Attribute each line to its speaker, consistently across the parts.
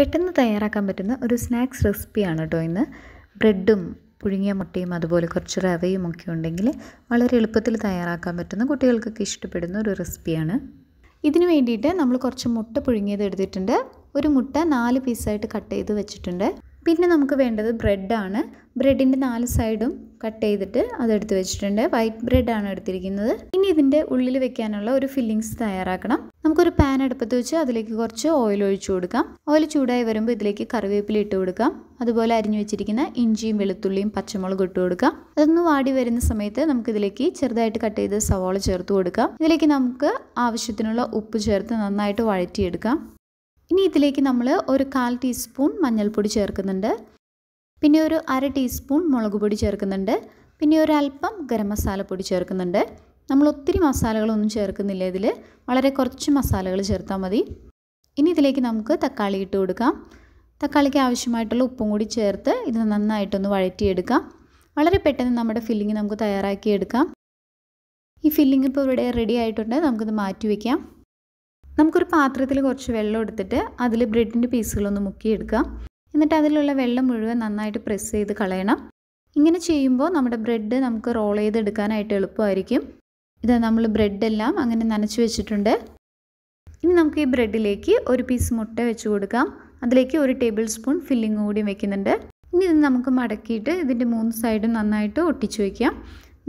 Speaker 1: പെട്ടെന്ന് തയ്യാറാക്കാൻ പറ്റുന്ന ഒരു സ്നാക്സ് റെസിപ്പിയാണ് കേട്ടോ ഇന്ന് ബ്രെഡും പുഴുങ്ങിയ മുട്ടയും അതുപോലെ കുറച്ച് റവയും ഒക്കെ ഉണ്ടെങ്കിൽ വളരെ എളുപ്പത്തിൽ തയ്യാറാക്കാൻ പറ്റുന്ന കുട്ടികൾക്കൊക്കെ ഇഷ്ടപ്പെടുന്ന ഒരു റെസിപ്പിയാണ് ഇതിനു വേണ്ടിയിട്ട് നമ്മൾ കുറച്ച് മുട്ട പുഴുങ്ങിയത് എടുത്തിട്ടുണ്ട് ഒരു മുട്ട നാല് പീസായിട്ട് കട്ട് ചെയ്ത് വെച്ചിട്ടുണ്ട് പിന്നെ നമുക്ക് വേണ്ടത് ബ്രെഡാണ് ബ്രെഡിൻ്റെ നാല് സൈഡും കട്ട് ചെയ്തിട്ട് അതെടുത്ത് വെച്ചിട്ടുണ്ട് വൈറ്റ് ബ്രെഡ് ആണ് എടുത്തിരിക്കുന്നത് ഇനി ഇതിൻ്റെ ഉള്ളിൽ വെക്കാനുള്ള ഒരു ഫില്ലിങ്സ് തയ്യാറാക്കണം നമുക്കൊരു പാൻ അടുപ്പത്ത് വെച്ച് അതിലേക്ക് കുറച്ച് ഓയിൽ ഒഴിച്ചു കൊടുക്കാം ഓയിൽ ചൂടായി വരുമ്പോൾ ഇതിലേക്ക് കറിവേപ്പില ഇട്ട് കൊടുക്കാം അതുപോലെ അരിഞ്ഞു വെച്ചിരിക്കുന്ന ഇഞ്ചിയും വെളുത്തുള്ളിയും പച്ചമുളകും ഇട്ട് കൊടുക്കാം അതൊന്ന് വാടി വരുന്ന സമയത്ത് നമുക്കിതിലേക്ക് ചെറുതായിട്ട് കട്ട് ചെയ്ത് സവാള ചേർത്ത് കൊടുക്കാം ഇതിലേക്ക് നമുക്ക് ആവശ്യത്തിനുള്ള ഉപ്പ് ചേർത്ത് നന്നായിട്ട് വഴറ്റിയെടുക്കാം ഇനി ഇതിലേക്ക് നമ്മൾ ഒരു കാൽ ടീസ്പൂൺ മഞ്ഞൾപ്പൊടി ചേർക്കുന്നുണ്ട് പിന്നെ ഒരു അര ടീസ്പൂൺ മുളക് പൊടി ചേർക്കുന്നുണ്ട് പിന്നെ ഒരു അല്പം ഗരം മസാലപ്പൊടി ചേർക്കുന്നുണ്ട് നമ്മൾ ഒത്തിരി മസാലകളൊന്നും ചേർക്കുന്നില്ല ഇതിൽ വളരെ കുറച്ച് മസാലകൾ ചേർത്താൽ മതി ഇനി ഇതിലേക്ക് നമുക്ക് തക്കാളി ഇട്ട് കൊടുക്കാം തക്കാളിക്ക് ആവശ്യമായിട്ടുള്ള ഉപ്പും കൂടി ചേർത്ത് ഇത് നന്നായിട്ടൊന്ന് വഴറ്റിയെടുക്കാം വളരെ പെട്ടെന്ന് നമ്മുടെ ഫില്ലിങ് നമുക്ക് തയ്യാറാക്കിയെടുക്കാം ഈ ഫില്ലിംഗ് ഇപ്പോൾ ഇവിടെ റെഡി ആയിട്ടുണ്ട് നമുക്കിത് മാറ്റി വയ്ക്കാം നമുക്കൊരു പാത്രത്തിൽ കുറച്ച് വെള്ളം എടുത്തിട്ട് അതിൽ ബ്രെഡിൻ്റെ പീസുകളൊന്ന് മുക്കിയെടുക്കാം എന്നിട്ട് അതിലുള്ള വെള്ളം മുഴുവൻ നന്നായിട്ട് പ്രസ് ചെയ്ത് കളയണം ഇങ്ങനെ ചെയ്യുമ്പോൾ നമ്മുടെ ബ്രെഡ് നമുക്ക് റോൾ ചെയ്തെടുക്കാനായിട്ട് എളുപ്പമായിരിക്കും ഇത് നമ്മൾ ബ്രെഡെല്ലാം അങ്ങനെ നനച്ച് വെച്ചിട്ടുണ്ട് ഇനി നമുക്ക് ഈ ബ്രെഡിലേക്ക് ഒരു പീസ് മുട്ട വെച്ച് കൊടുക്കാം അതിലേക്ക് ഒരു ടേബിൾ സ്പൂൺ ഫില്ലിംഗ് കൂടി വെക്കുന്നുണ്ട് ഇനി ഇത് നമുക്ക് മടക്കിയിട്ട് ഇതിൻ്റെ മൂന്ന് സൈഡും നന്നായിട്ട് ഒട്ടിച്ച് വയ്ക്കാം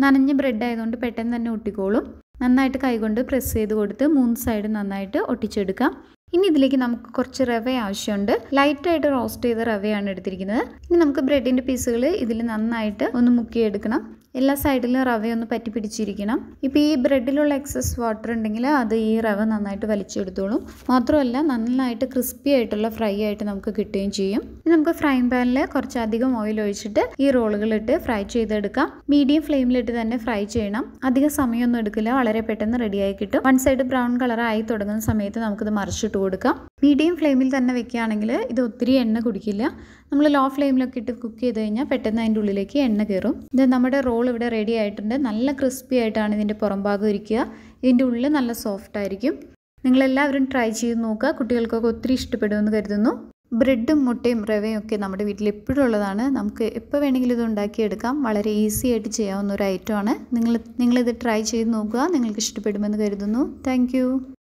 Speaker 1: നനഞ്ഞ ബ്രെഡ് ആയതുകൊണ്ട് പെട്ടെന്ന് തന്നെ ഒട്ടിക്കോളും നന്നായിട്ട് കൈകൊണ്ട് പ്രസ് ചെയ്ത് കൊടുത്ത് മൂന്ന് സൈഡും നന്നായിട്ട് ഒട്ടിച്ചെടുക്കാം ഇനി ഇതിലേക്ക് നമുക്ക് കുറച്ച് റവ ആവശ്യമുണ്ട് ലൈറ്റായിട്ട് റോസ്റ്റ് ചെയ്ത റവയാണ് എടുത്തിരിക്കുന്നത് ഇനി നമുക്ക് ബ്രെഡിൻ്റെ പീസുകൾ ഇതിൽ നന്നായിട്ട് ഒന്ന് മുക്കിയെടുക്കണം എല്ലാ സൈഡിലും റവ ഒന്ന് പറ്റി പിടിച്ചിരിക്കണം ഇപ്പോൾ ഈ ബ്രെഡിലുള്ള എക്സസ് വാട്ടർ ഉണ്ടെങ്കിൽ അത് ഈ റവ നന്നായിട്ട് വലിച്ചെടുത്തോളും മാത്രമല്ല നന്നായിട്ട് ക്രിസ്പി ആയിട്ടുള്ള ഫ്രൈ ആയിട്ട് നമുക്ക് കിട്ടുകയും ചെയ്യും ഇനി നമുക്ക് ഫ്രൈങ് പാനിൽ കുറച്ചധികം ഓയിൽ ഒഴിച്ചിട്ട് ഈ റോളുകളിട്ട് ഫ്രൈ ചെയ്തെടുക്കാം മീഡിയം ഫ്ലെയിമിലിട്ട് തന്നെ ഫ്രൈ ചെയ്യണം അധികം സമയമൊന്നും എടുക്കില്ല വളരെ പെട്ടെന്ന് റെഡിയായി കിട്ടും വൺ സൈഡ് ബ്രൗൺ കളറായി തുടങ്ങുന്ന സമയത്ത് നമുക്കിത് മറിച്ചിട്ട് കൊടുക്കാം മീഡിയം ഫ്ലെയിമിൽ തന്നെ വെക്കുകയാണെങ്കിൽ ഇത് ഒത്തിരി എണ്ണ കുടിക്കില്ല നമ്മൾ ലോ ഫ്ലെയിമിലൊക്കെ ഇട്ട് കുക്ക് ചെയ്ത് കഴിഞ്ഞാൽ പെട്ടെന്ന് അതിൻ്റെ ഉള്ളിലേക്ക് എണ്ണ കയറും ഇത് നമ്മുടെ റോൾ ഇവിടെ റെഡി ആയിട്ടുണ്ട് നല്ല ക്രിസ്പി ആയിട്ടാണ് ഇതിൻ്റെ പുറംഭാഗം ഇരിക്കുക ഇതിൻ്റെ ഉള്ളിൽ നല്ല സോഫ്റ്റ് ആയിരിക്കും നിങ്ങളെല്ലാവരും ട്രൈ ചെയ്ത് നോക്കുക കുട്ടികൾക്കൊക്കെ ഒത്തിരി ഇഷ്ടപ്പെടുമെന്ന് കരുതുന്നു ബ്രെഡും മുട്ടയും റവയും ഒക്കെ നമ്മുടെ വീട്ടിൽ എപ്പോഴും ഉള്ളതാണ് നമുക്ക് എപ്പോൾ വേണമെങ്കിലും ഇത് ഉണ്ടാക്കിയെടുക്കാം വളരെ ഈസി ആയിട്ട് ചെയ്യാവുന്ന ഒരു ഐറ്റമാണ് നിങ്ങൾ നിങ്ങളിത് ട്രൈ ചെയ്ത് നോക്കുക നിങ്ങൾക്ക് ഇഷ്ടപ്പെടുമെന്ന് കരുതുന്നു താങ്ക്